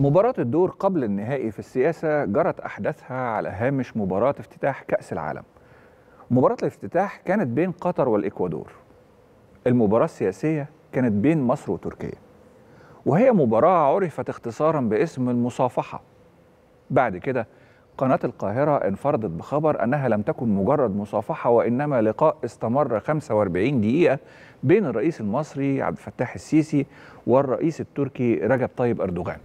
مباراة الدور قبل النهائي في السياسة جرت أحداثها على هامش مباراة افتتاح كأس العالم. مباراة الافتتاح كانت بين قطر والإكوادور. المباراة السياسية كانت بين مصر وتركيا. وهي مباراة عرفت اختصارا باسم المصافحة. بعد كده قناة القاهرة انفردت بخبر أنها لم تكن مجرد مصافحة وإنما لقاء استمر 45 دقيقة بين الرئيس المصري عبد الفتاح السيسي والرئيس التركي رجب طيب أردوغان.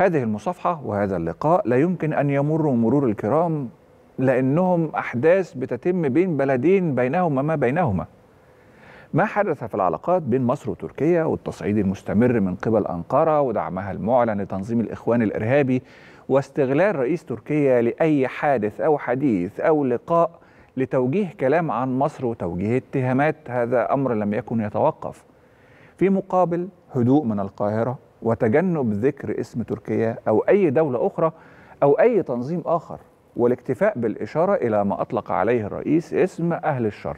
هذه المصافحة وهذا اللقاء لا يمكن أن يمروا مرور الكرام لأنهم أحداث بتتم بين بلدين بينهما ما بينهما ما حدث في العلاقات بين مصر وتركيا والتصعيد المستمر من قبل أنقرة ودعمها المعلن لتنظيم الإخوان الإرهابي واستغلال رئيس تركيا لأي حادث أو حديث أو لقاء لتوجيه كلام عن مصر وتوجيه اتهامات هذا أمر لم يكن يتوقف في مقابل هدوء من القاهرة وتجنب ذكر اسم تركيا أو أي دولة أخرى أو أي تنظيم آخر والاكتفاء بالإشارة إلى ما أطلق عليه الرئيس اسم أهل الشر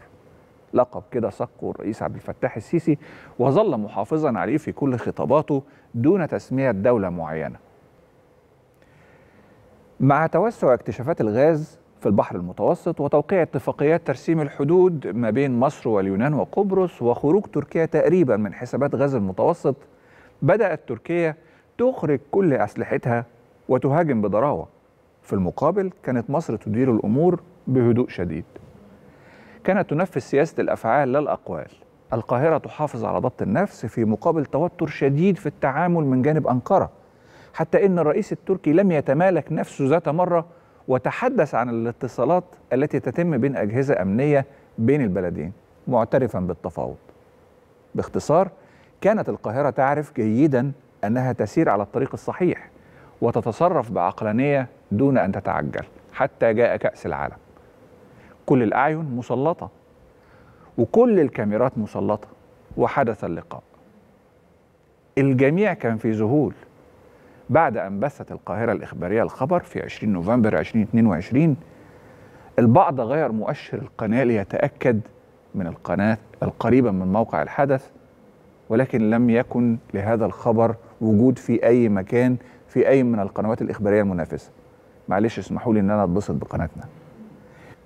لقب كده صقه الرئيس عبد الفتاح السيسي وظل محافظا عليه في كل خطاباته دون تسمية دولة معينة مع توسع اكتشافات الغاز في البحر المتوسط وتوقيع اتفاقيات ترسيم الحدود ما بين مصر واليونان وقبرص وخروج تركيا تقريبا من حسابات غاز المتوسط بدأت تركيا تخرج كل أسلحتها وتهاجم بضراوة في المقابل كانت مصر تدير الأمور بهدوء شديد كانت تنفذ سياسة الأفعال لا الأقوال القاهرة تحافظ على ضبط النفس في مقابل توتر شديد في التعامل من جانب أنقرة حتى إن الرئيس التركي لم يتمالك نفسه ذات مرة وتحدث عن الاتصالات التي تتم بين أجهزة أمنية بين البلدين معترفا بالتفاوض باختصار كانت القاهرة تعرف جيدا أنها تسير على الطريق الصحيح وتتصرف بعقلانية دون أن تتعجل حتى جاء كأس العالم كل الأعين مسلطة وكل الكاميرات مسلطة وحدث اللقاء الجميع كان في ذهول بعد أن بثت القاهرة الإخبارية الخبر في 20 نوفمبر 2022 البعض غير مؤشر القناة ليتأكد من القناة القريبة من موقع الحدث ولكن لم يكن لهذا الخبر وجود في أي مكان في أي من القنوات الإخبارية المنافسة معلش اسمحوا لي إن أنا أتبسط بقناتنا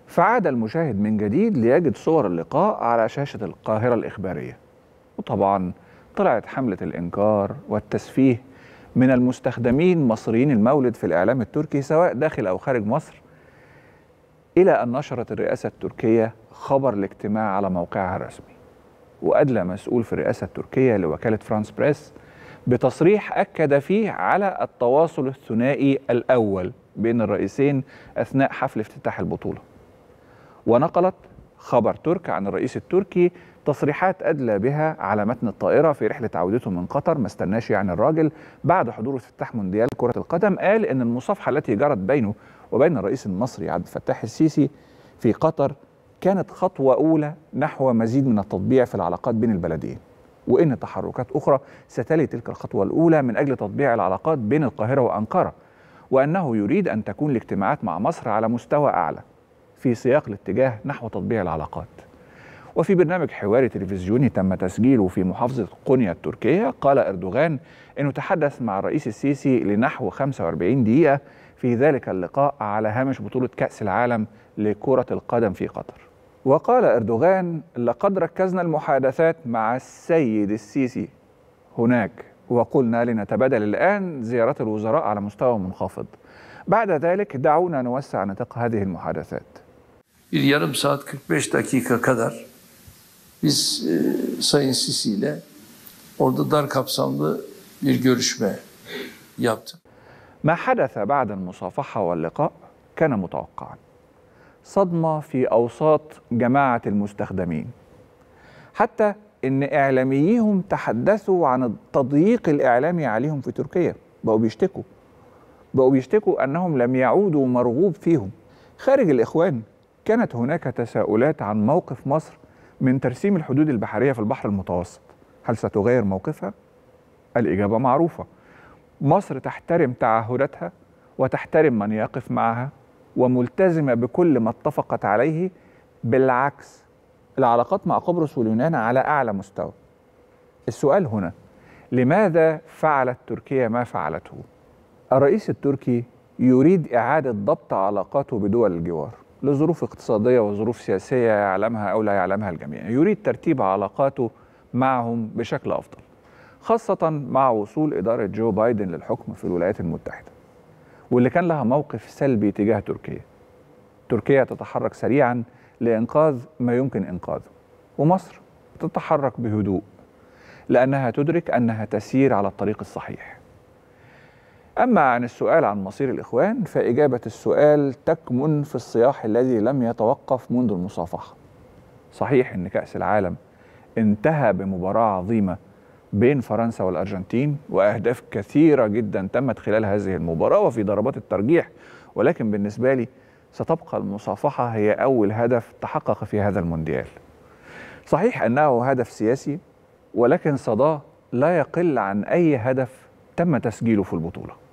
فعاد المشاهد من جديد ليجد صور اللقاء على شاشة القاهرة الإخبارية وطبعا طلعت حملة الإنكار والتسفيه من المستخدمين مصريين المولد في الإعلام التركي سواء داخل أو خارج مصر إلى أن نشرت الرئاسة التركية خبر الاجتماع على موقعها الرسمي وأدلى مسؤول في الرئاسة التركية لوكالة فرانس بريس بتصريح أكد فيه على التواصل الثنائي الأول بين الرئيسين أثناء حفل افتتاح البطولة ونقلت خبر ترك عن الرئيس التركي تصريحات أدلى بها على متن الطائرة في رحلة عودته من قطر ما استناش يعني الراجل بعد حضوره افتتاح مونديال كرة القدم قال إن المصافحة التي جرت بينه وبين الرئيس المصري عبد الفتاح السيسي في قطر كانت خطوة أولى نحو مزيد من التطبيع في العلاقات بين البلدين وإن تحركات أخرى ستلي تلك الخطوة الأولى من أجل تطبيع العلاقات بين القاهرة وأنقرة وأنه يريد أن تكون الاجتماعات مع مصر على مستوى أعلى في سياق الاتجاه نحو تطبيع العلاقات وفي برنامج حواري تلفزيوني تم تسجيله في محافظة قنية التركية قال أردوغان أنه تحدث مع الرئيس السيسي لنحو 45 دقيقة في ذلك اللقاء على هامش بطولة كأس العالم لكرة القدم في قطر وقال أردوغان لقد ركزنا المحادثات مع السيد السيسي هناك وقلنا لنتبادل الآن زيارات الوزراء على مستوى منخفض بعد ذلك دعونا نوسع نطاق هذه المحادثات bir yarım saat 45 dakika kadar biz e, Sayın Sisi ile orada dar kapsamlı bir görüşme yaptık. ما حدث بعد المصافحة واللقاء كان متوقعا صدمة في أوساط جماعة المستخدمين حتى إن إعلاميهم تحدثوا عن التضييق الإعلامي عليهم في تركيا بقوا بيشتكوا بقوا بيشتكوا أنهم لم يعودوا مرغوب فيهم خارج الإخوان كانت هناك تساؤلات عن موقف مصر من ترسيم الحدود البحرية في البحر المتوسط هل ستغير موقفها؟ الإجابة معروفة مصر تحترم تعهداتها وتحترم من يقف معها وملتزمه بكل ما اتفقت عليه بالعكس العلاقات مع قبرص واليونان على اعلى مستوى السؤال هنا لماذا فعلت تركيا ما فعلته الرئيس التركي يريد اعاده ضبط علاقاته بدول الجوار لظروف اقتصاديه وظروف سياسيه يعلمها او لا يعلمها الجميع يريد ترتيب علاقاته معهم بشكل افضل خاصه مع وصول اداره جو بايدن للحكم في الولايات المتحده واللي كان لها موقف سلبي تجاه تركيا تركيا تتحرك سريعا لإنقاذ ما يمكن إنقاذه ومصر تتحرك بهدوء لأنها تدرك أنها تسير على الطريق الصحيح أما عن السؤال عن مصير الإخوان فإجابة السؤال تكمن في الصياح الذي لم يتوقف منذ المصافحة صحيح أن كأس العالم انتهى بمباراة عظيمة بين فرنسا والأرجنتين وأهداف كثيرة جدا تمت خلال هذه المباراة وفي ضربات الترجيح ولكن بالنسبة لي ستبقى المصافحة هي أول هدف تحقق في هذا المونديال صحيح أنه هدف سياسي ولكن صداه لا يقل عن أي هدف تم تسجيله في البطولة